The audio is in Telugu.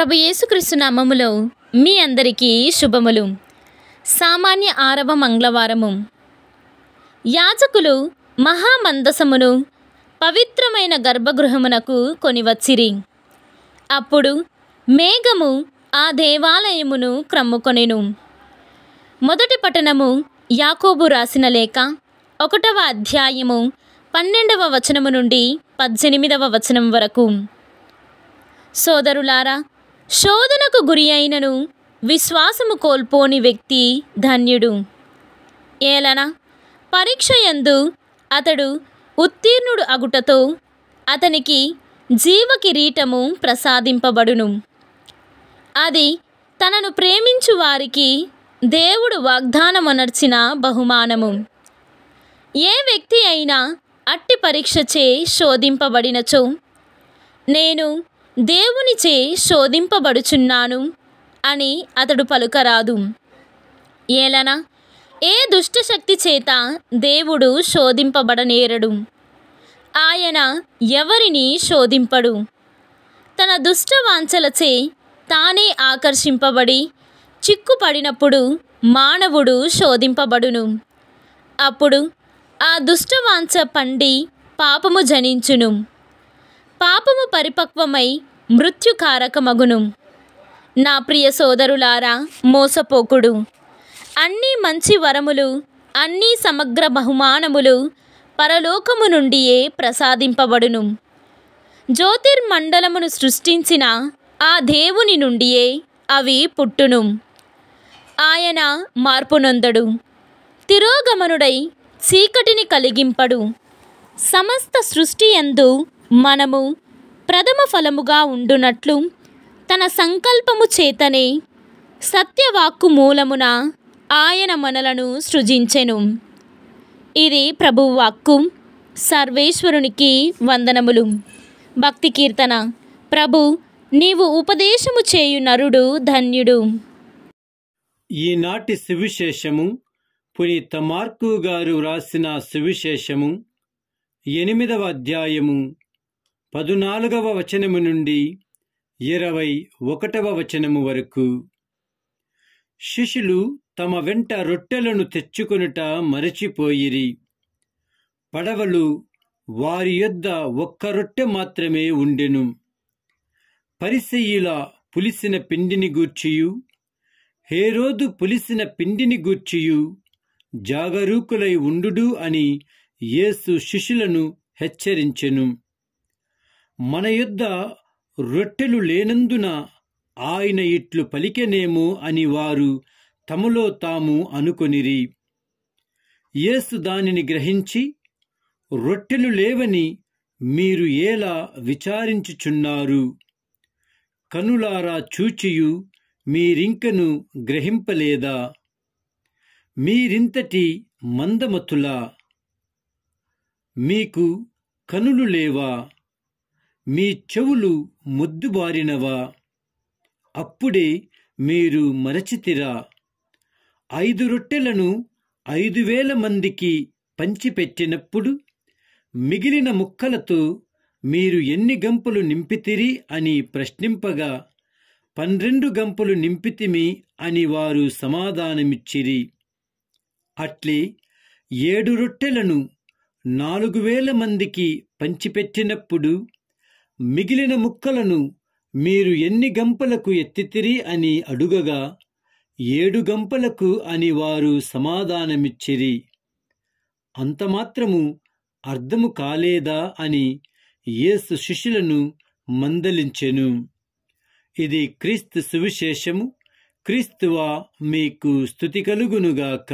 ప్రభు యేసుక్రీస్తు నామములో మీ అందరికీ శుభములు సామాన్య ఆరవ మంగళవారము యాచకులు మహామందసమును పవిత్రమైన గర్భగృహమునకు కొనివచ్చిరి అప్పుడు మేఘము ఆ దేవాలయమును క్రమ్ముకొనెను మొదటి పట్టణము యాకోబు రాసిన లేక ఒకటవ అధ్యాయము పన్నెండవ వచనము నుండి పద్దెనిమిదవ వచనం వరకు సోదరులారా శోధనకు గురి అయినను విశ్వాసము కోల్పోని వ్యక్తి ధన్యుడు ఏలన పరీక్ష యందు అతడు ఉత్తీర్ణుడు అగుటతో అతనికి జీవ కిరీటము ప్రసాదింపబడును అది తనను ప్రేమించు వారికి దేవుడు వాగ్దానమనర్చిన బహుమానము ఏ వ్యక్తి అయినా అట్టి పరీక్షచే శోధింపబడినచో నేను దేవునిచే శోధింపబడుచున్నాను అని అతడు పలుకరాదు ఏలన ఏ దుష్టశక్తి చేత దేవుడు శోధింపబడనేరడు ఆయన ఎవరిని శోధింపడు తన దుష్ట వాంఛలచే తానే ఆకర్షింపబడి చిక్కుపడినప్పుడు మానవుడు శోధింపబడును అప్పుడు ఆ దుష్టవాంఛ పండి పాపము జనించును పాపము పరిపక్వమై మృత్యుకారకమగును నా ప్రియ సోదరులారా మోసపోకుడు అన్ని మంచి వరములు అన్నీ సమగ్ర బహుమానములు పరలోకము నుండియే ప్రసాదింపబడును జ్యోతిర్మండలమును సృష్టించిన ఆ దేవుని నుండియే అవి పుట్టును ఆయన మార్పునొందడు తిరోగమనుడై చీకటిని కలిగింపడు సమస్త సృష్టి ఎందు మనము ప్రథమ ఫలముగా ఉండునట్లు తన సంకల్పము చేతనే సత్యవాక్కు మూలమున ఆయన మనలను సృజించెను ఇది ప్రభువాక్కు సర్వేశ్వరునికి వందనములు భక్తి కీర్తన ప్రభు నీవు ఉపదేశము చేయు నరుడు ధన్యుడు ఈనాటి సువిశేషము పునీత మార్కు గారు వ్రాసిన సువిశేషము ఎనిమిదవ అధ్యాయము పదునాలుగవ వచనము నుండి ఇరవై ఒకటవ వచనము వరకు శిష్యులు తమ వెంట రొట్టెలను తెచ్చుకొనుట మరచిపోయిరి పడవలు వారి యొద్ద ఒక్క రొట్టె మాత్రమే ఉండెను పరిసయ్యుల పులిసిన పిండిని గూర్చియు హేరోదు పులిసిన పిండిని గూర్చియు జాగరూకులై ఉండుడు అని యేసు శిష్యులను హెచ్చరించెను మన యొద్ద రొట్టెలు లేనందున ఆయన ఇట్లు పలికెనేమో అని వారు తమలో తాము అనుకొనిరి యేసు దానిని గ్రహించి రొట్టెలు లేవని మీరు ఎలా విచారించుచున్నారు కనులారా చూచియు మీరింకను గ్రహింపలేదా మీరింతటి మందమతులా మీకు కనులు లేవా మీ చెవులు మొద్దుబారినవా అప్పుడే మీరు మరచితిరా ఐదు రొట్టెలను ఐదు వేల మందికి పంచిపెట్టినప్పుడు మిగిలిన ముక్కలతో మీరు ఎన్ని గంపలు నింపితిరి అని ప్రశ్నింపగా పన్నెండు గంపలు నింపితిమి అని వారు సమాధానమిచ్చిరి అట్లే ఏడు రొట్టెలను నాలుగు వేల మందికి పంచిపెట్టినప్పుడు మిగిలిన ముక్కలను మీరు ఎన్ని గంపలకు ఎత్తితిరి అని అడుగగా ఏడు గంపలకు అని వారు సమాధానమిచ్చిరి అంతమాత్రము అర్థము కాలేదా అని యేసు శిష్యులను మందలించెను ఇది క్రీస్తు సువిశేషము క్రీస్తువా మీకు స్థుతి కలుగునుగాక